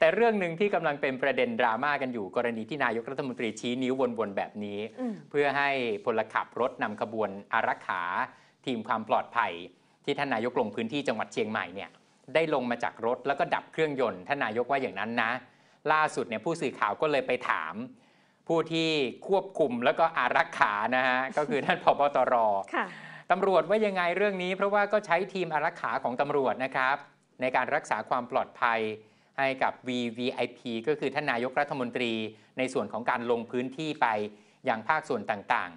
แต่เรื่องหนึ่งที่กำลังเป็นประเด็นดราม่ากันอยู่กรณีที่นายกรัฐมนตรีชี้นิ้ววนๆแบบนี้ เพื่อให้พลขับรถนำขบวนอารักขา ทีมความปลอดภัย ที่ท่านนายกลงพื้นที่จังหวัดเชียงใหม่เนี่ยได้ลงมาจากรถแล้วก็ดับเครื่องยนต์ท่านนายกว่าอย่างนั้นนะล่าสุดเนี่ยผู้สื่อข่าวก็เลยไปถาม ผู้ที่ควบคุมแล้วก็อารักขานะฮะก็คือท่านพบตรตำรวจว่ายังไงเรื่องนี้เพราะว่าก็ใช้ทีมอารักขาของตำรวจนะครับ ในการรักษาความปลอดภัยให้กับ VVIP ก็คือท่านนายกรัฐมนตรีในส่วนของการลงพื้นที่ไปอย่างภาคส่วนต่าง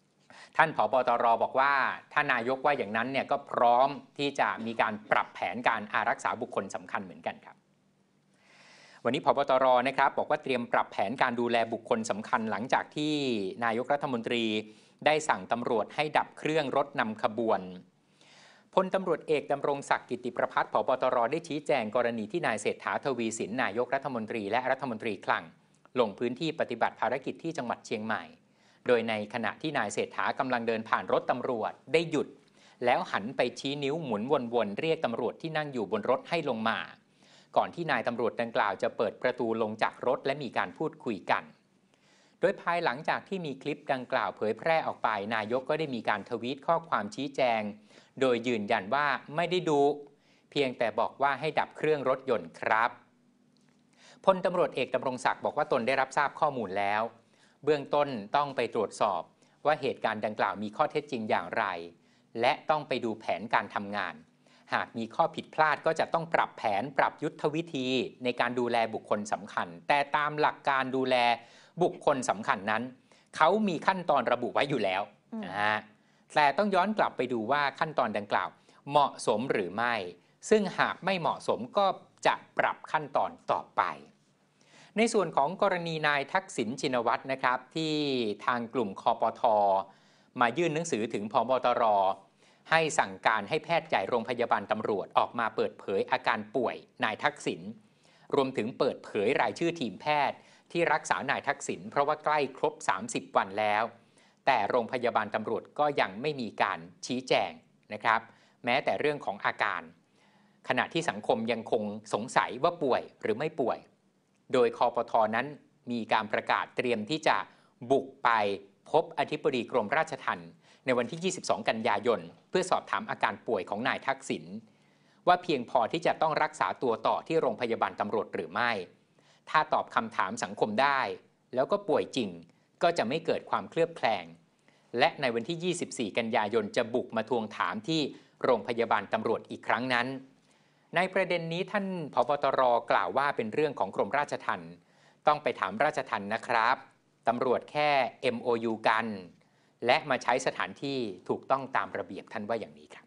ๆ ท่านผอบอตรบอกว่าท่านนายกว่าอย่างนั้นเนี่ยก็พร้อมที่จะมีการปรับแผนการอารักษาบุคคลสำคัญเหมือนกันครับ วันนี้พบตรนะครับ บอกว่าเตรียมปรับแผนการดูแลบุคคลสำคัญหลังจากที่นายกรัฐมนตรีได้สั่งตำรวจให้ดับเครื่องรถนำขบวนพลตำรวจเอกดำรงศักดิ์กิติประพัฒน์ผบตร ได้ชี้แจงกรณีที่นายเศรษฐาทวีสินนายกรัฐมนตรีและรัฐมนตรีคลัง ลงพื้นที่ปฏิบัติภารกิจที่จังหวัดเชียงใหม่ โดยในขณะที่นายเศรษฐากำลังเดินผ่านรถตำรวจได้หยุด แล้วหันไปชี้นิ้วหมุนวนๆเรียกตำรวจที่นั่งอยู่บนรถให้ลงมา ก่อนที่นายตำรวจดังกล่าวจะเปิดประตูลงจากรถและมีการพูดคุยกันดยภายหลังจากที่มีคลิปดังกล่าวเผยแพร่ออกไป นายกก็ได้มีการทวีตข้อความชี้แจง โดยยืนยันว่าไม่ได้ดู เพียงแต่บอกว่าให้ดับเครื่องรถยนต์ครับ พลตำรวจเอกดำรงศักดิ์บอกว่าตนได้รับทราบข้อมูลแล้ว เบื้องต้นต้องไปตรวจสอบ ว่าเหตุการณ์ดังกล่าวมีข้อเท็จจริงอย่างไร และต้องไปดูแผนการทำงาน หากมีข้อผิดพลาดก็จะต้องปรับแผนปรับยุทธวิธี ในการดูแลบุคคลสำคัญ แต่ตามหลักการดูแลบุคคลสำคัญนั้น เขามีขั้นตอนระบุไว้อยู่แล้วนะฮะแต่ต้องย้อนกลับไปดูว่าขั้นตอนดังกล่าว เหมาะสมหรือไม่ ซึ่งหากไม่เหมาะสมก็จะปรับขั้นตอนต่อไป ในส่วนของกรณีนายทักษิณชินวัตรนะครับ ที่ทางกลุ่มคอปทอมายื่นหนังสือถึงพบตรให้สั่งการให้แพทย์ใหญ่โรงพยาบาลตำรวจออกมาเปิดเผยอาการป่วยนายทักษิณรวมถึงเปิดเผยรายชื่อทีมแพทย์ที่รักษานายทักษิณเพราะว่าใกล้ครบ 30 วันแล้ว แต่โรงพยาบาลตำรวจก็ยังไม่มีการชี้แจงนะครับ แม้แต่เรื่องของอาการ ขณะที่สังคมยังคงสงสัยว่าป่วยหรือไม่ป่วย โดยคอปทอนั้นมีการประกาศเตรียมที่จะบุกไปพบอธิบดีกรมราชทัณฑ์ในวันที่ 22 กันยายนเพื่อสอบถามอาการป่วยของนายทักษิณว่าเพียงพอที่จะต้องรักษาตัวต่อที่โรงพยาบาลตำรวจหรือไม่ถ้าตอบคำถามสังคมได้ แล้วก็ป่วยจริงก็จะไม่เกิดความเคลือบแคลง และในวันที่ 24 กันยายนจะบุกมาทวงถามที่โรงพยาบาลตำรวจอีกครั้งนั้น ในประเด็นนี้ท่านพบตรกล่าวว่าเป็นเรื่องของกรมราชทัณฑ์ต้องไปถามราชทัณฑ์นะครับตำรวจแค่ MOU กัน และมาใช้สถานที่ถูกต้องตามระเบียบท่านว่าอย่างนี้ครับ